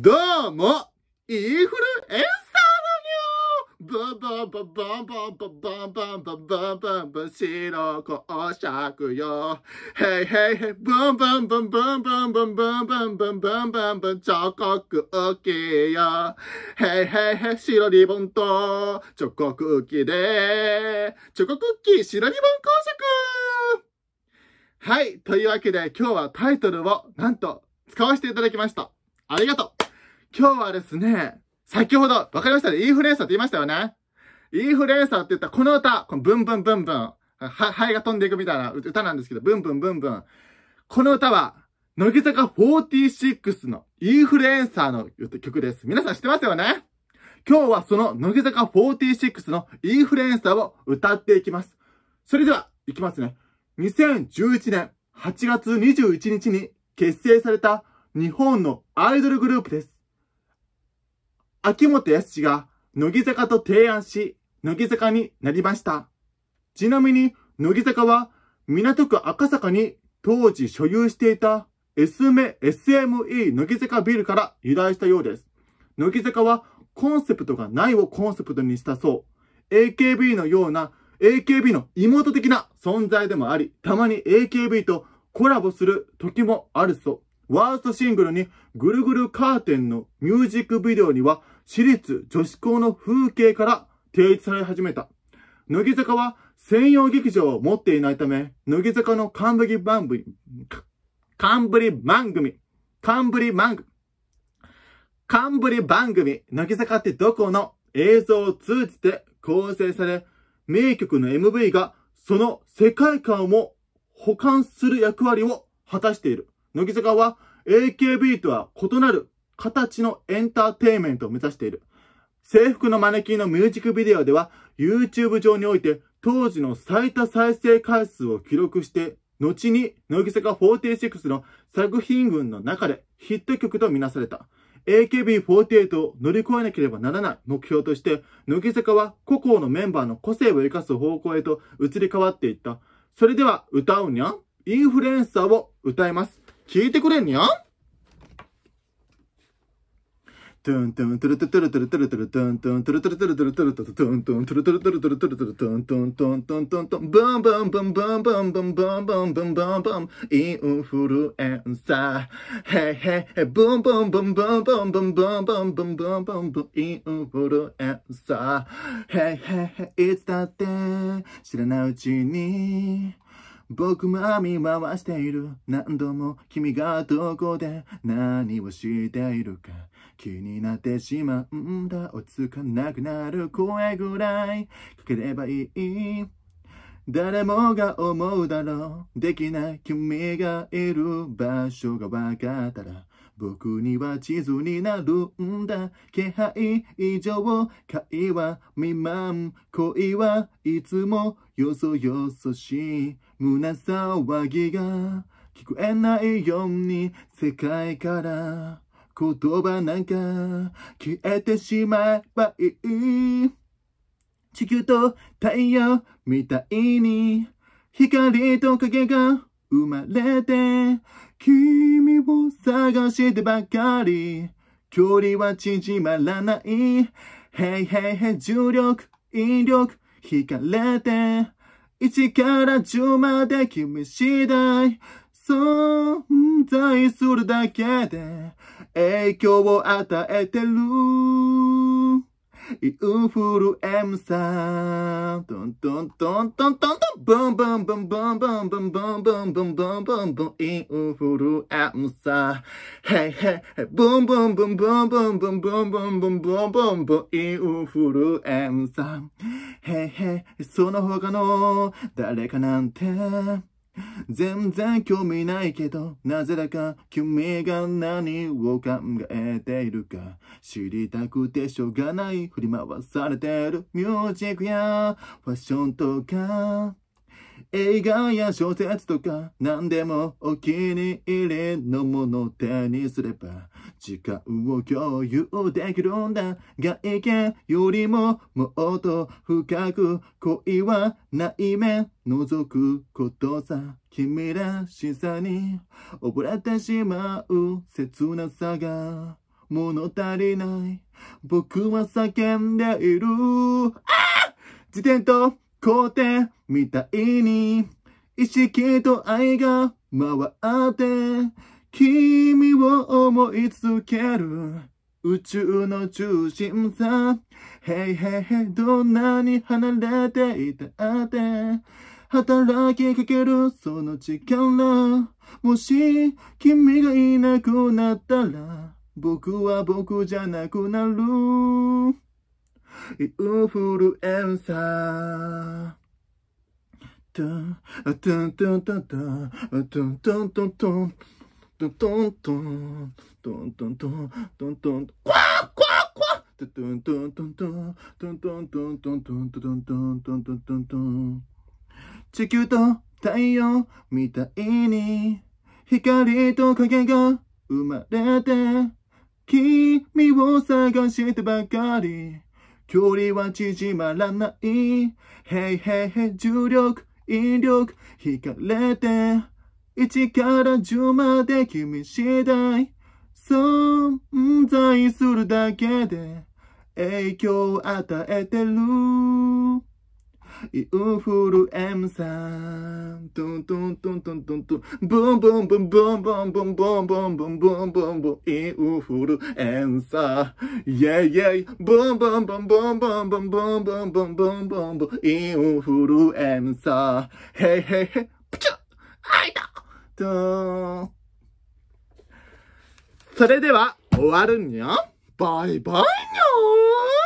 どうも、インフルエンサーのニューバンバンバンバンバンバンバンバンバンバン白ン爵ンヘンヘンヘンバンバンバンバンバンバンバンバンバンバンバンバンチョコクッキーよ。ヘイヘイヘイ、白リボンとチョコクッキーで、チョコクッキー白リボン公爵はい。というわけで今日はタイトルをなんと使わせていただきました。ありがとう今日はですね、先ほど、わかりましたねインフルエンサーって言いましたよねインフルエンサーって言ったこの歌、このブンブンブンブン、肺が飛んでいくみたいな歌なんですけど、ブンブンブンブン。この歌は、乃木坂46のインフルエンサーの曲です。皆さん知ってますよね今日はその乃木坂46のインフルエンサーを歌っていきます。それでは、いきますね。2011年8月21日に結成された日本のアイドルグループです。秋元康が乃木坂と提案し、乃木坂になりました。ちなみに、乃木坂は港区赤坂に当時所有していた SME 乃木坂ビルから由来したようです。乃木坂はコンセプトがないをコンセプトにしたそう。AKB のような AKB の妹的な存在でもあり、たまに AKB とコラボする時もあるそう。ワーストシングルにぐるぐるカーテンのミュージックビデオには私立女子校の風景から提出され始めた。乃木坂は専用劇場を持っていないため、乃木坂の冠番組、冠番組、冠番組、冠番組、乃木坂ってどこの映像を通じて構成され、名曲の MV がその世界観も補完する役割を果たしている。乃木坂は AKB とは異なる形のエンターテインメントを目指している。制服のマネキンのミュージックビデオでは、YouTube 上において当時の最多再生回数を記録して、後に乃木坂46の作品群の中でヒット曲とみなされた。AKB48 を乗り越えなければならない目標として、乃木坂は個々のメンバーの個性を生かす方向へと移り変わっていった。それでは歌うにゃんインフルエンサーを歌います。聞いてくれんにゃんトゥントゥントゥルトゥトゥルトゥルトゥルトゥルトゥントゥントゥルトゥルトゥルトゥルトゥルトゥルトゥントゥントゥルトゥルトゥルトゥルトゥルトゥルトゥントゥントゥントゥントゥントゥンゥンバンゥンゥンバンゥンゥンバンゥンゥンゥンインフルゥンサトゥヘトゥンゥンブンゥンゥンブンブンゥンゥンブンゥンゥンインフルエンサーヘヘヘいつだって知らないうちに僕も見回している何度も君がどこで何をしているか気になってしまうんだ落ち着かなくなる声ぐらいかければいい誰もが思うだろうできない君がいる場所が分かったら僕には地図になるんだ気配以上会話未満恋はいつもよそよそしい胸騒ぎが聞こえないように世界から言葉なんか消えてしまえばいい。地球と太陽みたいに光と影が生まれて君を探してばかり距離は縮まらない Hey hey hey 重力引力惹かれて1から10まで君次第存在するだけで影響を与えてる。インフルエンサトントントントントントン。ブンブンブンブンブンブンブンブンブンブンブンブン。インフルエさサー。ヘイヘイ。ブンブンブンブンブンブンブンブンブンブンブンブン。インフルエンサヘイヘイ。その他の誰かなんて。全然興味ないけど、なぜだか君が何を考えているか知りたくてしょうがない振り回されてるミュージックやファッションとか映画や小説とか何でもお気に入りのものを手にすれば時間を共有できるんだ外見よりももっと深く恋は内面覗くことさ君らしさに溺れてしまう切なさが物足りない僕は叫んでいるあ自転倒皇帝みたいに意識と愛が回って君を思い続ける宇宙の中心さ Hey hey hey どんなに離れていたって働きかけるその力もし君がいなくなったら僕は僕じゃなくなるインフルエンサー。トトン、トトン、トゥン、トゥン、トゥン、トゥン、トゥン、トゥン、トゥン、トゥン、トゥン、トゥン、トゥン、トゥン、トゥン、トゥン、クワークワークワートン、トン、トン、トン、トン、トン、トン、トン、トン、トン、トン、トン、トン、トン、トン、地球と太陽みたいに光と影が生まれて君を探してばかり距離は縮まらない。へいへいへい、重力、引力、惹かれて。1から10まで君次第。存在するだけで影響を与えてる。インフルエンサー。トントントントントントン。ブンブンブンブンブンブンブンブンブンブンブンブン。インフルエンサンイェイイェイ。ブンブンブンブンブンブンブンブンブンブンブンブン。インフルエンサー。ヘイヘイヘイ。プチュッあいたとーん。それでは、終わるにゃ。バイバイにゃー